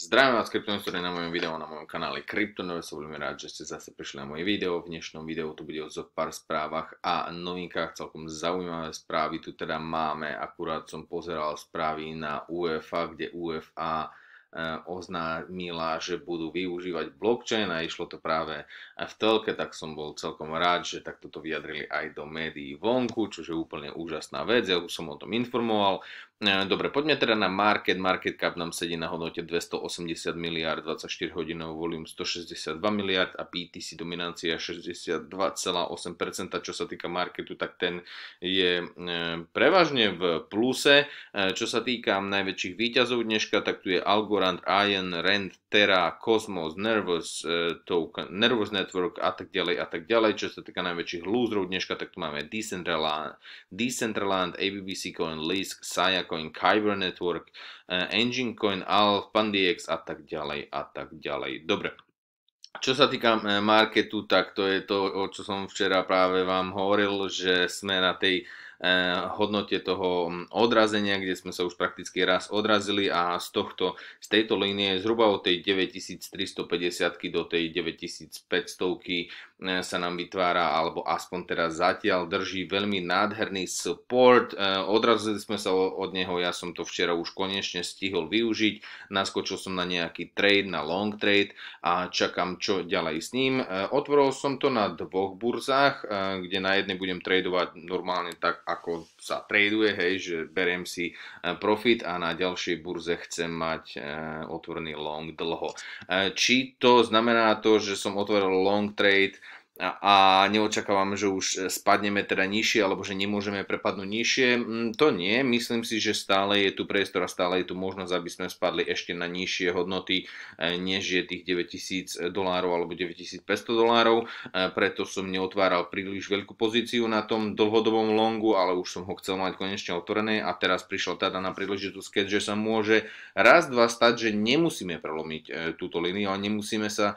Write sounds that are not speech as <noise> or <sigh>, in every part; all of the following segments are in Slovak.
Zdravím vás, kryptonovistori na mojom videu na mojom kanále Som veľmi rád, že ste zase prišli na moje video. V dnešnom videu to bude o zo pár správach a novinkách, celkom zaujímavé správy. Tu teda máme, akurát som pozeral správy na UEFA, kde UEFA Eh, oznámila, že budú využívať blockchain a išlo to práve v telke, tak som bol celkom rád, že takto to vyjadrili aj do médií vonku, čo je úplne úžasná vec, ja už som o tom informoval. Eh, dobre, poďme teda na market, market cap nám sedí na hodnote 280 miliard, 24 hodinov volume 162 miliard a BTC dominancia 62,8%, čo sa týka marketu, tak ten je eh, prevažne v pluse. Čo sa týka najväčších výťazov dneška, tak tu je Algor Valorant, Ion, Rand, Terra, Cosmos, Nervous eh, Token, Nervous Network a tak ďalej a tak ďalej. Čo sa týka najväčších lúzrov dneška, tak tu máme Decentraland, Decentraland ABBC Coin, Lisk, Saya Coin, Kyber Network, eh, Engine Coin, Alf, Pandiex a tak ďalej a tak ďalej. Dobre, čo sa týka eh, marketu, tak to je to, o čo som včera práve vám hovoril, že sme na tej Eh, hodnote toho mm, odrazenia, kde sme sa už prakticky raz odrazili a z, tohto, z tejto línie zhruba od tej 9350 do tej 9500 eh, sa nám vytvára, alebo aspoň teraz zatiaľ drží veľmi nádherný support. Eh, odrazili sme sa od neho, ja som to včera už konečne stihol využiť, naskočil som na nejaký trade, na long trade a čakám čo ďalej s ním. Otvoril som to na dvoch burzách, kde na jednej budem tradovať normálne tak ako sa traduje, hej, že beriem si e, profit a na ďalšej burze chcem mať e, otvorený long dlho. E, či to znamená to, že som otvoril long trade a neočakávam, že už e, spadneme teda nižšie alebo že nemôžeme prepadnúť nižšie. Mm, to nie, myslím si, že stále je tu priestor a stále je tu možnosť, aby sme spadli ešte na nižšie hodnoty, e, než je tých 9000 dolárov alebo 9500 dolárov, e, preto som neotváral príliš veľkú pozíciu na tom dlhodobom longu, ale už som ho chcel mať konečne otvorené a teraz prišla teda na príležitosť, keďže sa môže raz, dva stať, že nemusíme prelomiť túto líniu, ale nemusíme sa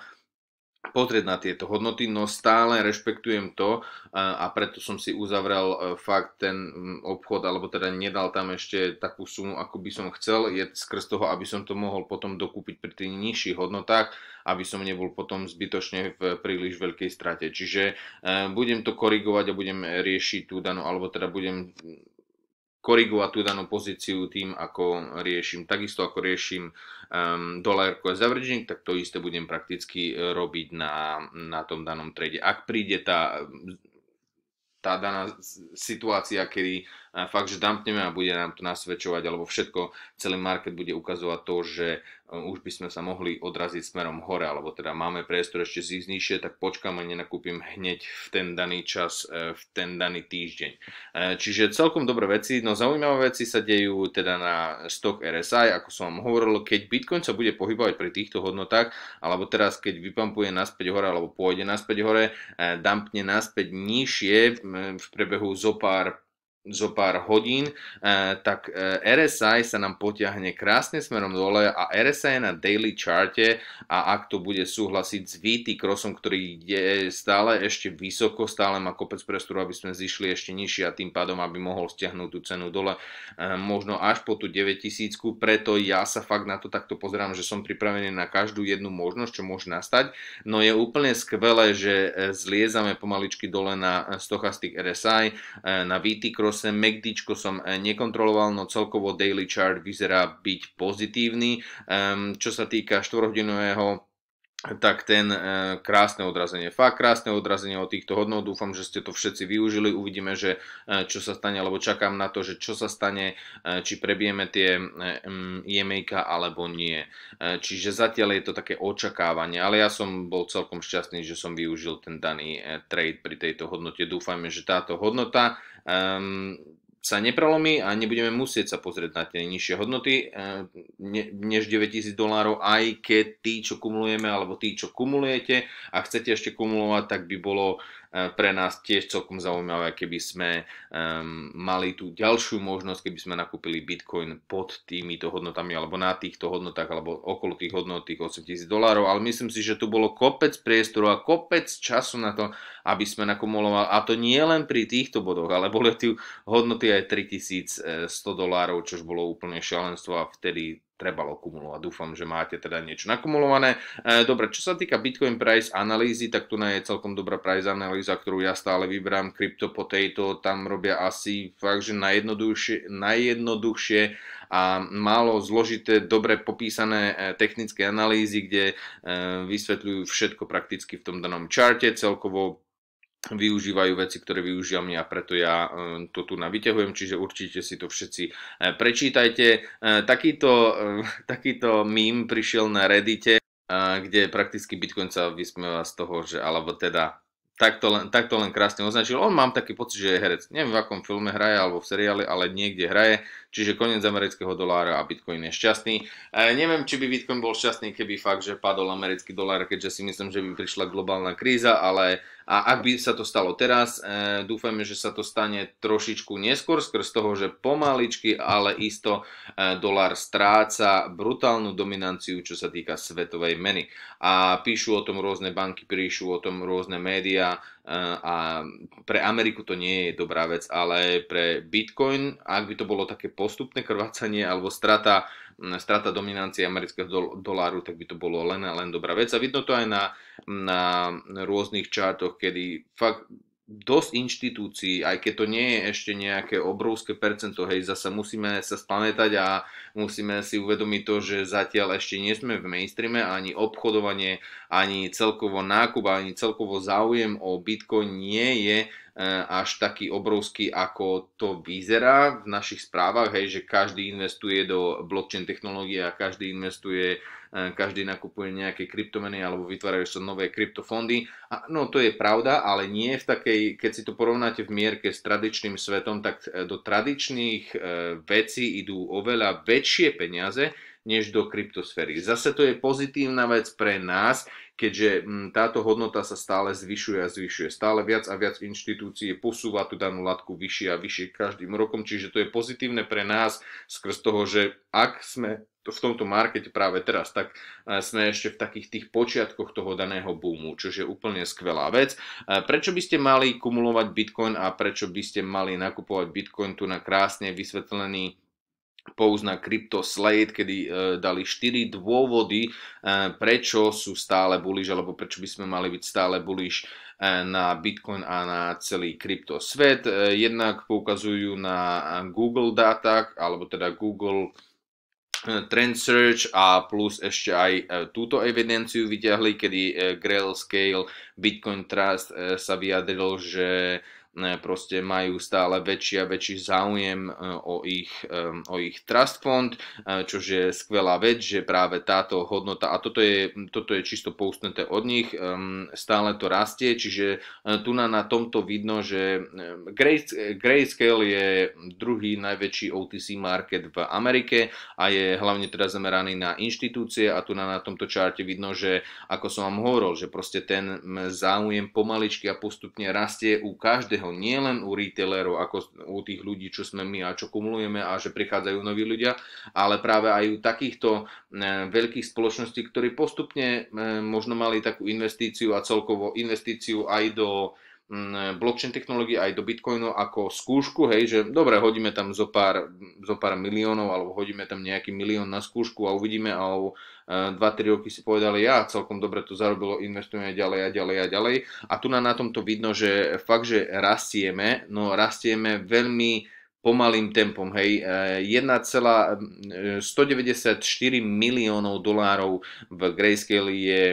pozrieť na tieto hodnoty, no stále rešpektujem to a preto som si uzavrel e, fakt ten obchod, alebo teda nedal tam ešte takú sumu, ako by som chcel, je skrz toho, aby som to mohol potom dokúpiť pri tých nižších hodnotách, aby som nebol potom zbytočne v príliš veľkej strate. Čiže e, budem to korigovať a budem riešiť tú danú, alebo teda budem korigovať tú danú pozíciu tým, ako riešim. Takisto ako riešim um, dollar cost averaging, tak to isté budem prakticky e, robiť na, na tom danom trade. Ak príde tá, tá daná situácia, kedy fakt, že dumpneme a bude nám to nasvedčovať, alebo všetko, celý market bude ukazovať to, že e, už by sme sa mohli odraziť smerom hore, alebo teda máme priestor ešte zísť nižšie, tak počkáme, a nenakúpim hneď v ten daný čas, e, v ten daný týždeň. E, čiže celkom dobré veci, no zaujímavé veci sa dejú teda na stok RSI, ako som vám hovoril, keď Bitcoin sa bude pohybovať pri týchto hodnotách, alebo teraz keď vypampuje naspäť hore, alebo pôjde naspäť hore, dumpne naspäť nižšie v priebehu zo pár zo pár hodín, eh, tak eh, RSI sa nám potiahne krásne smerom dole a RSI je na daily charte a ak to bude súhlasiť s VT crossom, ktorý je stále ešte vysoko, stále má kopec prestoru, aby sme zišli ešte nižšie a tým pádom, aby mohol stiahnuť tú cenu dole eh, možno až po tú 9000, preto ja sa fakt na to takto pozerám, že som pripravený na každú jednu možnosť, čo môže nastať, no je úplne skvelé, že zliezame pomaličky dole na stochastik RSI, na VT cross proste MACD som eh, nekontroloval, no celkovo daily chart vyzerá byť pozitívny. Ehm, čo sa týka 4-hodinového tak ten e, krásne odrazenie, fakt krásne odrazenie od týchto hodnot, dúfam, že ste to všetci využili, uvidíme, že e, čo sa stane, alebo čakám na to, že čo sa stane, e, či prebijeme tie EMA alebo nie. Čiže zatiaľ je to také očakávanie, ale ja som bol celkom šťastný, že som využil ten daný trade pri tejto hodnote. Dúfajme, že táto hodnota sa neprelomí a nebudeme musieť sa pozrieť na tie nižšie hodnoty eh, než 9000 dolárov, aj keď tí, čo kumulujeme, alebo tí, čo kumulujete a chcete ešte kumulovať, tak by bolo E, pre nás tiež celkom zaujímavé, keby sme um, mali tú ďalšiu možnosť, keby sme nakúpili Bitcoin pod týmito hodnotami alebo na týchto hodnotách alebo okolo tých hodnot tých 8000 dolárov, ale myslím si, že tu bolo kopec priestoru a kopec času na to, aby sme nakumulovali a to nie len pri týchto bodoch, ale boli tu hodnoty aj 3100 e, dolárov, čo bolo úplne šialenstvo a vtedy trebalo kumulovať. Dúfam, že máte teda niečo nakumulované. E, dobre, čo sa týka Bitcoin price analýzy, tak tu je celkom dobrá price analýza, ktorú ja stále vyberám. Crypto Potato tam robia asi fakt, že najjednoduchšie, najjednoduchšie a málo zložité, dobre popísané e, technické analýzy, kde e, vysvetľujú všetko prakticky v tom danom čarte, celkovo využívajú veci, ktoré využívam ja, preto ja e, to tu navyťahujem, čiže určite si to všetci e, prečítajte. E, takýto, takýto mím prišiel na Reddite, kde prakticky Bitcoin sa vysmieva z toho, že alebo teda tak to, len, len krásne označil. On mám taký pocit, že je herec. Neviem, v akom filme hraje alebo v seriáli, ale niekde hraje. Čiže koniec amerického dolára a Bitcoin je šťastný. E, neviem, či by Bitcoin bol šťastný, keby fakt, že padol americký dolár, keďže si myslím, že by prišla globálna kríza, ale a ak by sa to stalo teraz, eh, dúfajme, že sa to stane trošičku neskôr skrz toho, že pomaličky, ale isto e, dolar stráca brutálnu dominanciu, čo sa týka svetovej meny. A píšu o tom rôzne banky, píšu o tom rôzne médiá, a pre Ameriku to nie je dobrá vec, ale pre Bitcoin, ak by to bolo také postupné krvácanie alebo strata, strata dominancie amerického doláru, tak by to bolo len a len dobrá vec. A vidno to aj na, na rôznych čartoch, kedy fakt dosť inštitúcií, aj keď to nie je ešte nejaké obrovské percento, hej, zase musíme sa spamätať a musíme si uvedomiť to, že zatiaľ ešte nie sme v mainstreame, ani obchodovanie, ani celkovo nákup, ani celkovo záujem o Bitcoin nie je E, až taký obrovský, ako to vyzerá v našich správach, hej, že každý investuje do blockchain technológie a každý investuje, e, každý nakupuje nejaké kryptomeny alebo vytvárajú sa nové kryptofondy. A, no to je pravda, ale nie v takej, keď si to porovnáte v mierke s tradičným svetom, tak e, do tradičných vecí idú oveľa väčšie peniaze, než do kryptosféry. Zase to je pozitívna vec pre nás, keďže mm, táto hodnota sa stále zvyšuje a zvyšuje. Stále viac a viac inštitúcií posúva tú danú latku vyššie a vyššie každým rokom, čiže to je pozitívne pre nás skrz toho, že ak sme v tomto markete práve teraz, tak eh, sme ešte v takých tých počiatkoch toho daného boomu, čo je úplne skvelá vec. Eh, prečo by ste mali kumulovať Bitcoin a prečo by ste mali nakupovať Bitcoin tu na krásne vysvetlený pouzná Slate, kedy e, dali 4 dôvody, e, prečo sú stále bullish, alebo prečo by sme mali byť stále bullish e, na Bitcoin a na celý svet. E, jednak poukazujú na e, Google data, alebo teda Google e, Trend Search a plus ešte aj e, túto evidenciu vyťahli, kedy Grail Scale Bitcoin Trust sa vyjadril, že E, proste majú stále väčší a väčší záujem e, o ich, e, o ich trust fond, čo je skvelá vec, že práve táto hodnota, a toto je, toto je čisto poustnuté od nich, stále to rastie, čiže tu na, na tomto vidno, že Grayscale je druhý najväčší OTC market v Amerike a je hlavne teda zameraný na inštitúcie a tu na, na tomto čarte vidno, že ako som vám hovoril, že proste ten záujem pomaličky a postupne rastie u každého nie nielen u retailerov, ako u tých ľudí, čo sme my a čo kumulujeme a že prichádzajú noví ľudia, ale práve aj u takýchto e, veľkých spoločností, ktorí postupne e, možno mali takú investíciu a celkovo investíciu aj do E, blockchain technológie aj do Bitcoinu ako skúšku, hej, že dobre, hodíme tam zo pár, zo pár miliónov alebo hodíme tam nejaký milión na skúšku a uvidíme a o 2-3 e, roky si povedali, ja celkom dobre to zarobilo, investujeme ďalej a ďalej a ďalej. A tu na, na tomto vidno, že fakt, že rastieme, no rastieme veľmi pomalým tempom, hej, 1,194 e, miliónov dolárov v Grayscale je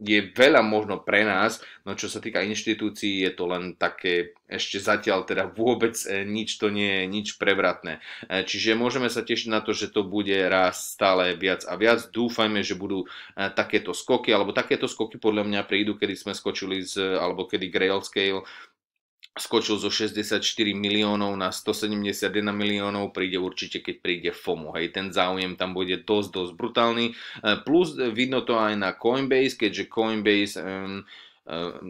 je veľa možno pre nás, no čo sa týka inštitúcií, je to len také, ešte zatiaľ teda vôbec e, nič to nie je, nič prevratné. E, čiže môžeme sa tešiť na to, že to bude raz stále viac a viac. Dúfajme, že budú e, takéto skoky, alebo takéto skoky podľa mňa prídu, kedy sme skočili z, alebo kedy Grail Scale skočil zo 64 miliónov na 171 miliónov, príde určite, keď príde FOMO. Hej, ten záujem tam bude dosť, dosť brutálny. E, plus e, vidno to aj na Coinbase, keďže Coinbase um,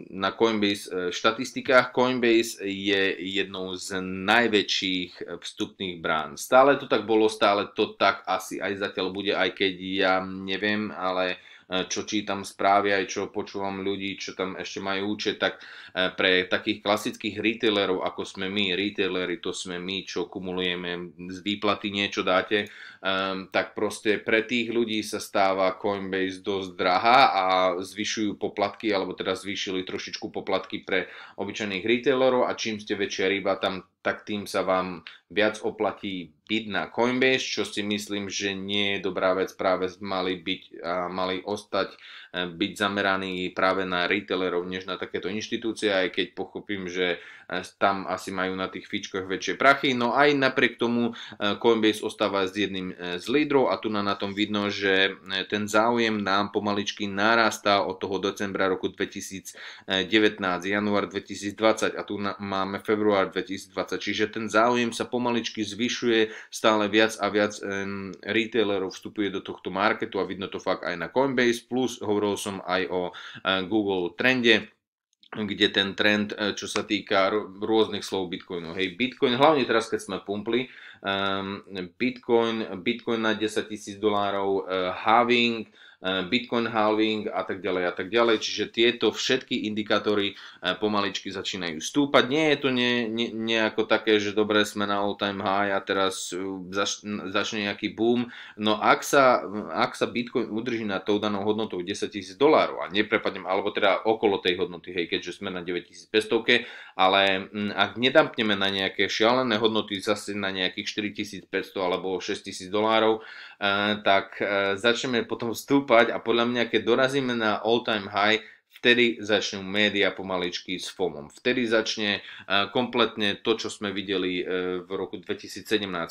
na Coinbase štatistikách. Coinbase je jednou z najväčších vstupných brán. Stále to tak bolo, stále to tak asi aj zatiaľ bude, aj keď ja neviem, ale E, čo čítam správy, aj čo počúvam ľudí, čo tam ešte majú účet, tak e, pre takých klasických retailerov, ako sme my, retailery, to sme my, čo kumulujeme z výplaty niečo dáte, tak proste pre tých ľudí sa stáva Coinbase dosť drahá a zvyšujú poplatky, alebo teda zvýšili trošičku poplatky pre obyčajných retailerov a čím ste väčšia ryba, tam tak tým sa vám viac oplatí byť na Coinbase, čo si myslím, že nie je dobrá vec. Práve mali, byť, mali ostať e, byť zameraní práve na retailerov, než na takéto inštitúcie, aj keď pochopím, že e, tam asi majú na tých fičkoch väčšie prachy. No aj napriek tomu e, Coinbase ostáva s jedným z lídrov a tu na, na tom vidno, že ten záujem nám pomaličky narastá od toho decembra roku 2019, január 2020 a tu máme február 2020 dochádza. Čiže ten záujem sa pomaličky zvyšuje, stále viac a viac um, retailerov vstupuje do tohto marketu a vidno to fakt aj na Coinbase, plus hovoril som aj o uh, Google trende, kde ten trend, eh, čo sa týka rôznych slov Bitcoinu. Hej, Bitcoin, hlavne teraz, keď sme pumpli, um, Bitcoin, Bitcoin na 10 000 dolárov, uh, eh, having, Eh, Bitcoin halving a tak ďalej a tak ďalej. Čiže tieto všetky indikátory eh, pomaličky začínajú stúpať. Nie je to ne, ne, nejako také, že dobre sme na all time high a teraz eh, zač, začne nejaký boom. No ak sa, ak sa Bitcoin udrží na tou danou hodnotou 10 000 dolárov a neprepadnem, alebo teda okolo tej hodnoty, hej, keďže sme na 9500, ale mm, ak nedampneme na nejaké šialené hodnoty zase na nejakých 4500 alebo 6000 dolárov, tak začneme potom stúpať stúpať a podľa mňa, keď dorazíme na all time high, vtedy začnú média pomaličky s FOMom. Vtedy začne e, kompletne to, čo sme videli e, v roku 2017,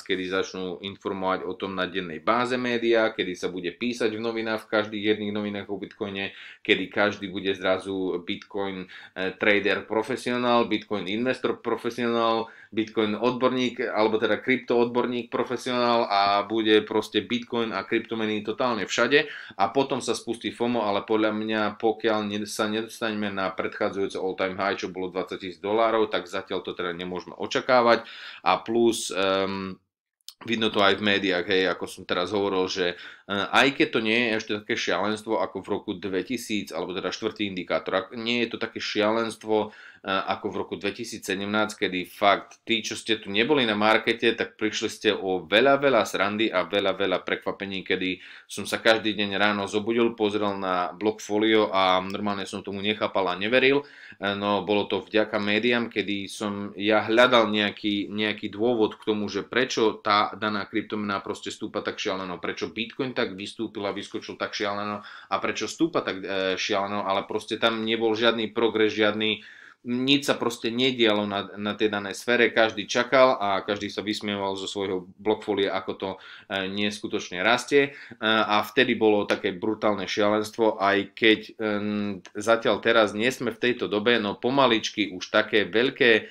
kedy začnú informovať o tom na dennej báze médiá, kedy sa bude písať v novinách, v každých jedných novinách o Bitcoine, kedy každý bude zrazu Bitcoin e, trader profesionál, Bitcoin investor profesionál, Bitcoin odborník, alebo teda krypto odborník profesionál a bude proste Bitcoin a kryptomeny totálne všade a potom sa spustí FOMO, ale podľa mňa pokiaľ sa sa nedostaneme na predchádzajúce all-time high, čo bolo 20 tisíc dolárov, tak zatiaľ to teda nemôžeme očakávať. A plus... Um, Vidno to aj v médiách, hej, ako som teraz hovoril, že eh, aj keď to nie je ešte také šialenstvo ako v roku 2000, alebo teda štvrtý indikátor, nie je to také šialenstvo, ako v roku 2017, kedy fakt tí, čo ste tu neboli na markete, tak prišli ste o veľa, veľa srandy a veľa, veľa prekvapení, kedy som sa každý deň ráno zobudil, pozrel na blogfolio a normálne som tomu nechápal a neveril. E, no bolo to vďaka médiám, kedy som ja hľadal nejaký, nejaký dôvod k tomu, že prečo tá daná kryptomena proste stúpa tak šialeno, prečo Bitcoin tak vystúpil a vyskočil tak šialeno a prečo stúpa tak e, šialeno, ale proste tam nebol žiadny progres, žiadny nič sa proste nedialo na, na tej danej sfére, každý čakal a každý sa vysmieval zo svojho blokfolia, ako to e, neskutočne rastie e, a vtedy bolo také brutálne šialenstvo, aj keď e, zatiaľ teraz nie sme v tejto dobe, no pomaličky už také veľké e,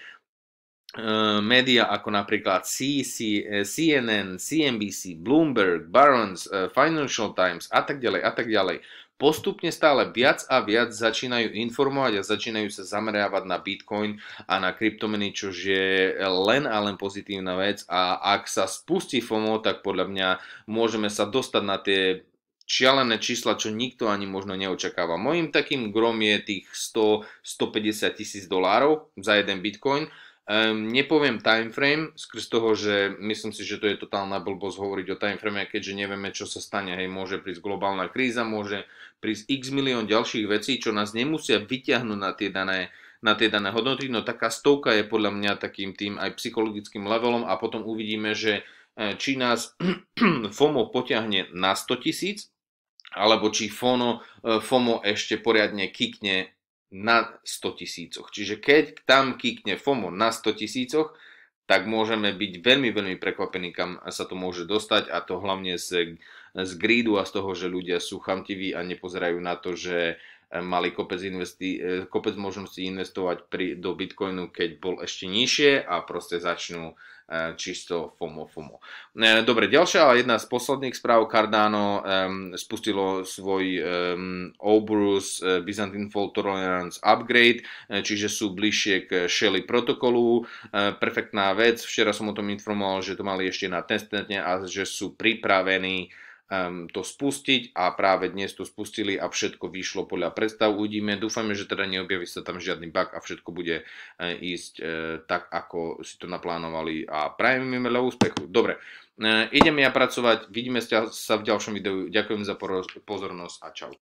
média ako napríklad CC, CNN, e, CNBC, Bloomberg, Barron's, e, Financial Times a tak ďalej a tak ďalej postupne stále viac a viac začínajú informovať a začínajú sa zameriavať na Bitcoin a na kryptomeny, čo je len a len pozitívna vec a ak sa spustí FOMO, tak podľa mňa môžeme sa dostať na tie čialené čísla, čo nikto ani možno neočakáva. Mojím takým grom je tých 100-150 tisíc dolárov za jeden bitcoin, Um, nepoviem timeframe, skrz toho, že myslím si, že to je totálna blbosť hovoriť o timeframe, keďže nevieme, čo sa stane. Hej, môže prísť globálna kríza, môže prísť x milión ďalších vecí, čo nás nemusia vyťahnuť na tie dané, na tie dané hodnoty. No taká stovka je podľa mňa takým tým aj psychologickým levelom a potom uvidíme, že e, či nás <clears throat> FOMO potiahne na 100 tisíc, alebo či FOMO, e, FOMO ešte poriadne kikne na 100 tisícoch. Čiže keď tam kýkne FOMO na 100 tisícoch, tak môžeme byť veľmi, veľmi prekvapení, kam sa to môže dostať a to hlavne z, z a z toho, že ľudia sú chamtiví a nepozerajú na to, že e, mali kopec, investi- e, kopec možností investovať pri, do Bitcoinu, keď bol ešte nižšie a proste začnú E, čisto FOMO FOMO. E, dobre, ďalšia a jedna z posledných správ Cardano um, spustilo svoj um, Obrus e, Byzantine Fault Tolerance Upgrade, čiže sú bližšie k Shelly protokolu. Perfektná vec, včera som o tom informoval, že to mali ešte na testnetne a že sú pripravení to spustiť a práve dnes to spustili a všetko vyšlo podľa predstav. Uvidíme, dúfame, že teda neobjaví sa tam žiadny bug a všetko bude eh, ísť eh, tak, ako si to naplánovali a prajeme veľa úspechu. Dobre, eh, idem ja pracovať, vidíme sa v ďalšom videu, ďakujem za pozornosť a čau.